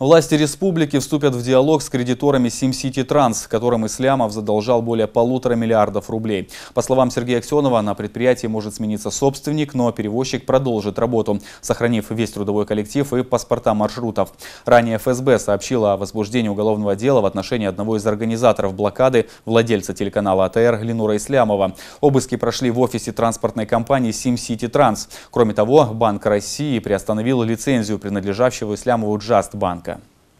Власти республики вступят в диалог с кредиторами SimCity Транс, которым Ислямов задолжал более полутора миллиардов рублей. По словам Сергея Аксенова, на предприятии может смениться собственник, но перевозчик продолжит работу, сохранив весь трудовой коллектив и паспорта маршрутов. Ранее ФСБ сообщила о возбуждении уголовного дела в отношении одного из организаторов блокады, владельца телеканала АТР Глинура Ислямова. Обыски прошли в офисе транспортной компании SimCity Транс. Кроме того, Банк России приостановил лицензию принадлежавшего Ислямову Джаст банка.